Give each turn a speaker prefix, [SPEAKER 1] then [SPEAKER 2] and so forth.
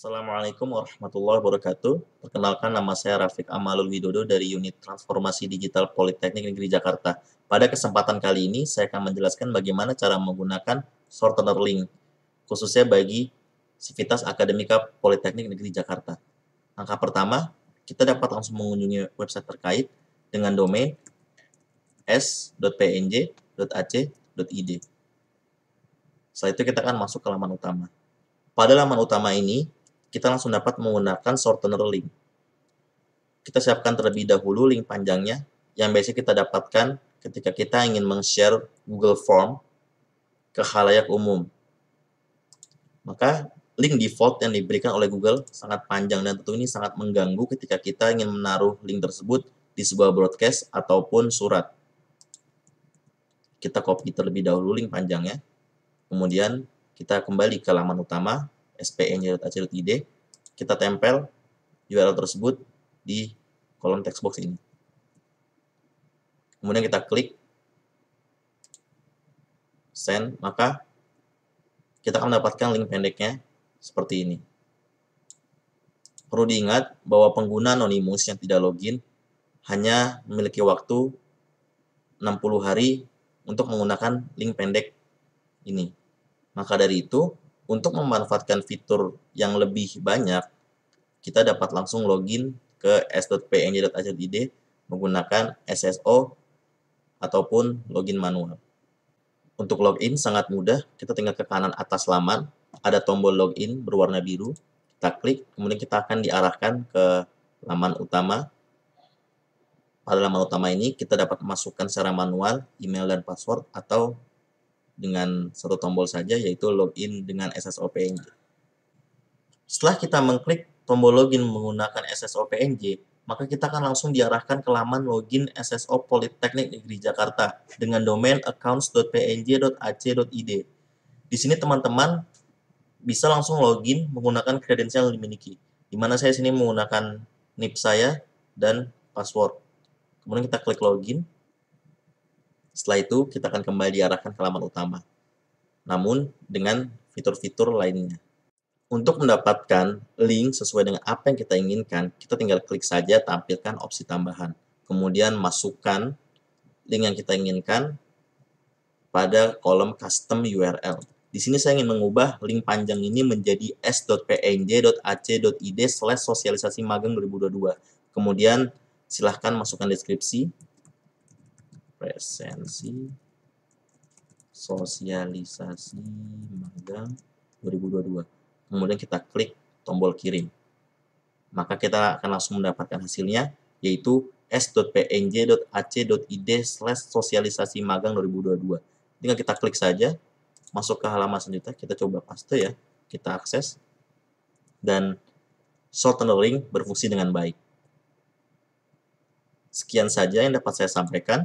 [SPEAKER 1] Assalamualaikum warahmatullahi wabarakatuh. Perkenalkan nama saya Rafiq Amalul Widodo dari Unit Transformasi Digital Politeknik Negeri Jakarta. Pada kesempatan kali ini saya akan menjelaskan bagaimana cara menggunakan shortener link khususnya bagi Sivitas Akademika Politeknik Negeri Jakarta. Langkah pertama, kita dapat langsung mengunjungi website terkait dengan domain s.pnj.ac.id. Setelah itu kita akan masuk ke laman utama. Pada laman utama ini, kita langsung dapat menggunakan shortener link. Kita siapkan terlebih dahulu link panjangnya yang biasa kita dapatkan ketika kita ingin meng-share Google Form ke halayak umum. Maka link default yang diberikan oleh Google sangat panjang dan tentu ini sangat mengganggu ketika kita ingin menaruh link tersebut di sebuah broadcast ataupun surat. Kita copy terlebih dahulu link panjangnya. Kemudian kita kembali ke laman utama spn.ac.id e kita tempel URL tersebut di kolom text box ini. Kemudian kita klik send, maka kita akan mendapatkan link pendeknya seperti ini. Perlu diingat bahwa pengguna anonymous yang tidak login hanya memiliki waktu 60 hari untuk menggunakan link pendek ini. Maka dari itu, untuk memanfaatkan fitur yang lebih banyak, kita dapat langsung login ke s.png.ac.id menggunakan SSO ataupun login manual. Untuk login sangat mudah, kita tinggal ke kanan atas laman, ada tombol login berwarna biru, kita klik, kemudian kita akan diarahkan ke laman utama. Pada laman utama ini, kita dapat memasukkan secara manual, email dan password, atau dengan satu tombol saja yaitu login dengan SSOPNJ. Setelah kita mengklik tombol login menggunakan SSOPNJ, maka kita akan langsung diarahkan ke laman login SSO Politeknik Negeri Jakarta dengan domain accounts.png.ac.id. Di sini teman-teman bisa langsung login menggunakan kredensial yang dimiliki, di mana saya sini menggunakan NIP saya dan password. Kemudian kita klik login, setelah itu, kita akan kembali diarahkan ke laman utama, namun dengan fitur-fitur lainnya. Untuk mendapatkan link sesuai dengan apa yang kita inginkan, kita tinggal klik saja tampilkan opsi tambahan. Kemudian masukkan link yang kita inginkan pada kolom custom URL. Di sini saya ingin mengubah link panjang ini menjadi s.pnj.ac.id slash sosialisasi magang 2022. Kemudian silahkan masukkan deskripsi presensi sosialisasi magang 2022. Kemudian kita klik tombol kirim. Maka kita akan langsung mendapatkan hasilnya yaitu s.png.ac.id slash sosialisasi magang 2022. Tinggal kita klik saja, masuk ke halaman selanjutnya, kita coba paste ya, kita akses, dan short tunneling berfungsi dengan baik. Sekian saja yang dapat saya sampaikan.